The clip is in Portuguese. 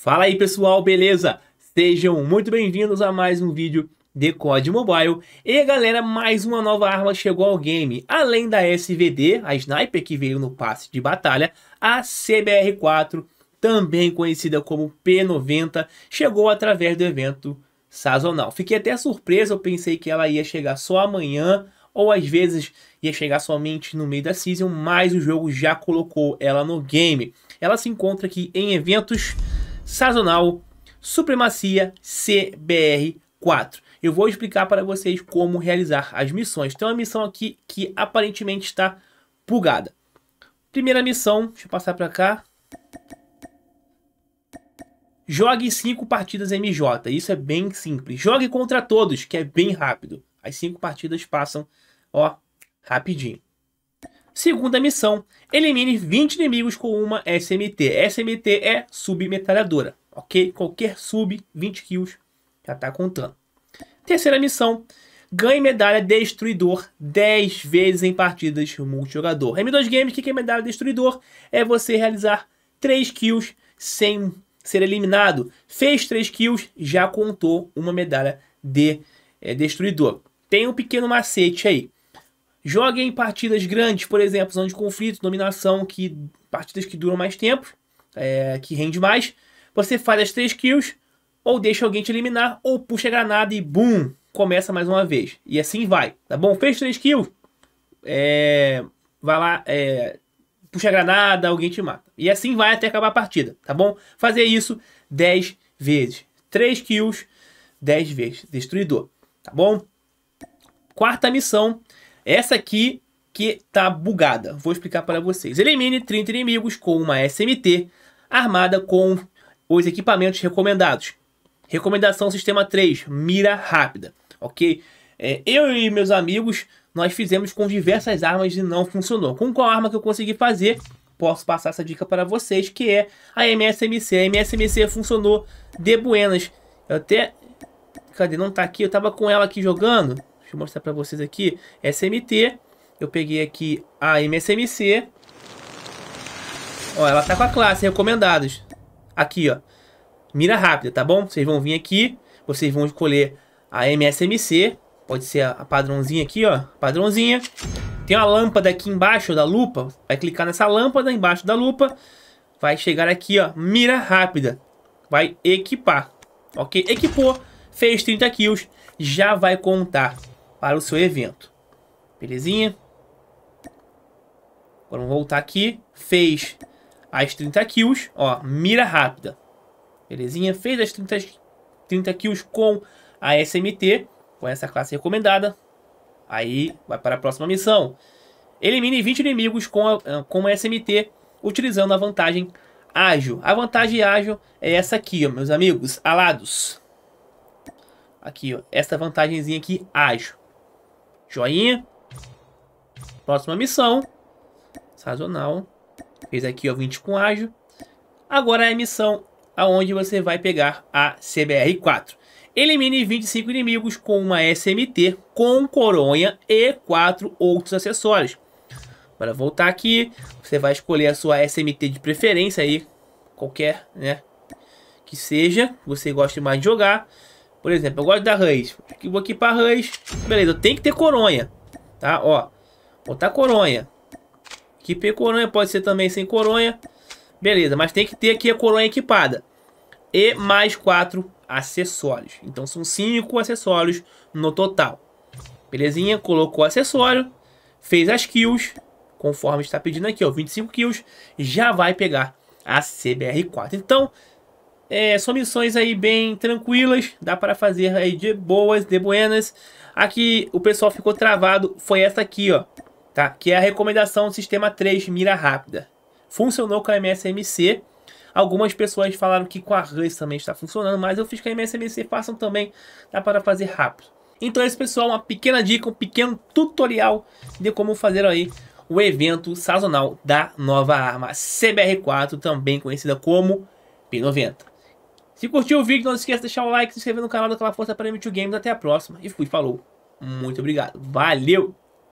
Fala aí pessoal, beleza? Sejam muito bem-vindos a mais um vídeo de COD Mobile. E galera, mais uma nova arma chegou ao game. Além da SVD, a Sniper que veio no passe de batalha, a CBR-4, também conhecida como P90, chegou através do evento sazonal. Fiquei até surpreso, eu pensei que ela ia chegar só amanhã, ou às vezes ia chegar somente no meio da season, mas o jogo já colocou ela no game. Ela se encontra aqui em eventos sazonal, supremacia CBR4. Eu vou explicar para vocês como realizar as missões. Tem uma missão aqui que aparentemente está bugada. Primeira missão, deixa eu passar para cá. Jogue 5 partidas MJ, isso é bem simples. Jogue contra todos, que é bem rápido. As 5 partidas passam, ó, rapidinho. Segunda missão: elimine 20 inimigos com uma SMT. SMT é submetralhadora, ok? Qualquer sub 20 kills já está contando. Terceira missão: ganhe medalha Destruidor 10 vezes em partidas multijogador. M2 Games, o que é medalha Destruidor? É você realizar 3 kills sem ser eliminado. Fez 3 kills, já contou uma medalha de é, Destruidor. Tem um pequeno macete aí. Jogue em partidas grandes, por exemplo, zona de conflito, dominação, que partidas que duram mais tempo, é, que rende mais. Você faz as três kills, ou deixa alguém te eliminar, ou puxa a granada e bum, começa mais uma vez. E assim vai, tá bom? Fez três kills, é, vai lá, é, puxa a granada, alguém te mata. E assim vai até acabar a partida, tá bom? Fazer isso 10 vezes. 3 kills, 10 vezes. Destruidor, tá bom? Quarta missão essa aqui que tá bugada. Vou explicar para vocês. Elimine 30 inimigos com uma SMT armada com os equipamentos recomendados. Recomendação sistema 3, mira rápida, ok? É, eu e meus amigos, nós fizemos com diversas armas e não funcionou. Com qual arma que eu consegui fazer? Posso passar essa dica para vocês, que é a MSMC. A MSMC funcionou de buenas. Eu até... Cadê? Não tá aqui. Eu tava com ela aqui jogando. Deixa eu mostrar para vocês aqui. SMT. Eu peguei aqui a MSMC. Ó, ela tá com a classe recomendados. Aqui, ó. Mira rápida, tá bom? Vocês vão vir aqui. Vocês vão escolher a MSMC. Pode ser a padrãozinha aqui, ó. Padrãozinha. Tem uma lâmpada aqui embaixo da lupa. Vai clicar nessa lâmpada embaixo da lupa. Vai chegar aqui, ó. Mira rápida. Vai equipar. Ok? Equipou. Fez 30 kills. Já vai contar para o seu evento. Belezinha? Agora vamos voltar aqui. Fez as 30 kills. Ó, mira rápida. Belezinha? Fez as 30, 30 kills com a SMT. Com essa classe recomendada. Aí vai para a próxima missão. Elimine 20 inimigos com a, eh, com a SMT. Utilizando a vantagem ágil. A vantagem ágil é essa aqui, ó, meus amigos. Alados. Aqui, ó. Essa vantagemzinha aqui, ágil. Joinha. Próxima missão. Sazonal. Fez aqui, ó, 20 com ágil. Agora é a missão aonde você vai pegar a CBR-4. Elimine 25 inimigos com uma SMT, com coronha e 4 outros acessórios. Para voltar aqui, você vai escolher a sua SMT de preferência aí, qualquer, né, que seja, você gosta mais de jogar. Por exemplo, eu gosto da Reis. Vou equipar pra Beleza, tem que ter coronha. Tá, ó. Botar coronha. Equipei coronha, pode ser também sem coronha. Beleza, mas tem que ter aqui a coronha equipada. E mais quatro acessórios. Então são cinco acessórios no total. Belezinha, colocou o acessório. Fez as kills. Conforme está pedindo aqui, ó, 25 kills. Já vai pegar a CBR4. Então, é, são missões aí bem tranquilas, dá para fazer aí de boas, de buenas. Aqui o pessoal ficou travado, foi essa aqui, ó, tá? Que é a recomendação do sistema 3, mira rápida. Funcionou com a MSMC. Algumas pessoas falaram que com a Rush também está funcionando, mas eu fiz com a MSMC, façam também, dá para fazer rápido. Então é isso, pessoal, uma pequena dica, um pequeno tutorial de como fazer aí o evento sazonal da nova arma CBR4, também conhecida como P90. Se curtiu o vídeo, não esqueça de deixar o like, se inscrever no canal, daquela força para M2 Games. Até a próxima e fui, falou. Muito obrigado. Valeu!